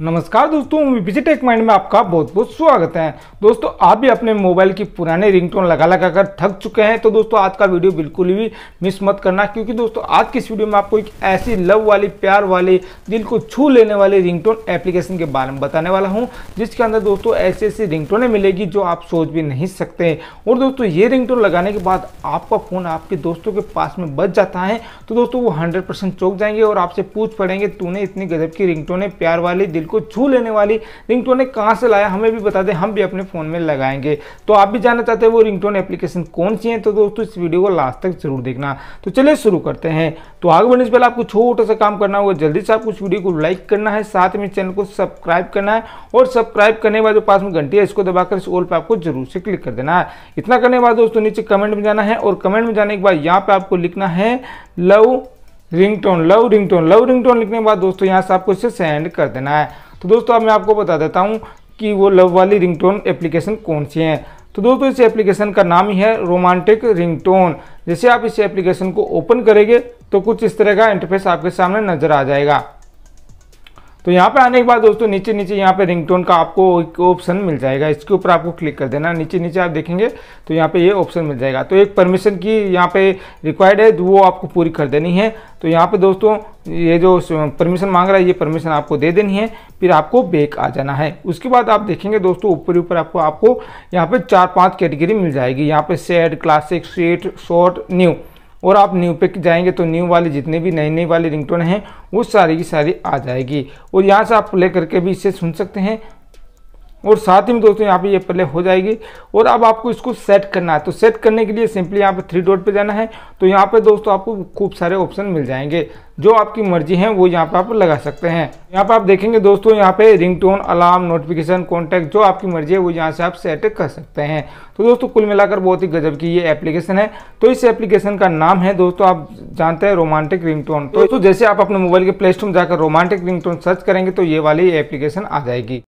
नमस्कार दोस्तों विजिटेक माइंड में आपका बहुत बहुत स्वागत है दोस्तों आप भी अपने मोबाइल की पुराने रिंगटोन लगा लगा कर थक चुके हैं तो दोस्तों आज का वीडियो बिल्कुल भी मिस मत करना क्योंकि दोस्तों आज की इस वीडियो में आपको एक ऐसी लव वाली प्यार वाली दिल को छू लेने वाली रिंगटोन एप्लीकेशन के बारे में बताने वाला हूँ जिसके अंदर दोस्तों ऐसी ऐसी रिंगटोनें मिलेगी जो आप सोच भी नहीं सकते और दोस्तों ये रिंगटोन लगाने के बाद आपका फ़ोन आपके दोस्तों के पास में बच जाता है तो दोस्तों वो हंड्रेड चौक जाएंगे और आपसे पूछ पड़ेंगे तूने इतनी गजब की रिंगटोने प्यार वाली दिल दिल को छू लेने वाली रिंगटोन है कहाँ से लाया हमें भी बता दें हम भी अपने फ़ोन में लगाएंगे तो आप भी जानना चाहते हैं वो रिंगटोन एप्लीकेशन कौन सी है तो दोस्तों इस वीडियो को लास्ट तक जरूर देखना तो चलिए शुरू करते हैं तो आगे बढ़ने से पहले आपको छोटा सा काम करना होगा जल्दी से आपको इस वीडियो को लाइक करना है साथ में चैनल को सब्सक्राइब करना है और सब्सक्राइब करने के बाद जो पास में घंटी है इसको दबाकर इस ओल पर आपको जरूर से क्लिक कर देना है इतना करने के बाद दोस्तों नीचे कमेंट में जाना है और कमेंट में जाने के बाद यहाँ पर आपको लिखना है love ringtone love ringtone love ringtone लिखने के बाद दोस्तों यहाँ से आपको इसे सेंड कर देना है तो दोस्तों अब मैं आपको बता देता हूँ कि वो लव वाली रिंगटोन एप्लीकेशन कौन सी है तो दोस्तों इस एप्लीकेशन का नाम ही है रोमांटिक रिंगटोन जैसे आप इस एप्लीकेशन को ओपन करेंगे तो कुछ इस तरह का इंटरफेस आपके सामने नज़र आ जाएगा तो यहाँ पे आने के बाद दोस्तों नीचे नीचे यहाँ पे रिंगटोन का आपको एक ऑप्शन मिल जाएगा इसके ऊपर आपको क्लिक कर देना नीचे नीचे आप देखेंगे तो यहाँ पे ये यह ऑप्शन मिल जाएगा तो एक परमिशन की यहाँ पे रिक्वायर्ड है वो आपको पूरी कर देनी है तो यहाँ पे दोस्तों ये जो परमिशन मांग रहा है ये परमिशन आपको दे देनी है फिर आपको बेक आ जाना है उसके बाद आप देखेंगे दोस्तों ऊपर ऊपर आपको आपको यहाँ पर चार पाँच कैटेगरी मिल जाएगी यहाँ पर sad classic sweet short new और आप न्यू पे जाएंगे तो न्यू वाले जितने भी नई नई वाले रिंगटोन हैं वो सारी की सारी आ जाएगी और यहाँ से आप प्ले करके भी इसे सुन सकते हैं और साथ ही में दोस्तों यहाँ पे ये प्ले हो जाएगी और अब आपको इसको सेट करना है तो सेट करने के लिए सिंपली यहाँ पे थ्री डॉट पे जाना है तो यहाँ पे दोस्तों आपको खूब सारे ऑप्शन मिल जाएंगे जो आपकी मर्जी है वो यहाँ पे आप लगा सकते हैं यहाँ पे आप देखेंगे दोस्तों यहाँ पे रिंगटोन अलार्म नोटिफिकेशन कॉन्टैक्ट जो आपकी मर्जी है वो यहाँ से आप सेट कर सकते हैं तो दोस्तों कुल मिलाकर बहुत ही गजब की ये एप्लीकेशन है तो इस एप्लीकेशन का नाम है दोस्तों आप जानते हैं रोमांटिक रिंगटोन तो जैसे आप अपने मोबाइल के प्ले स्टोर में जाकर रोमांटिक रिंगटोन सर्च करेंगे तो ये वाली एप्लीकेशन आ जाएगी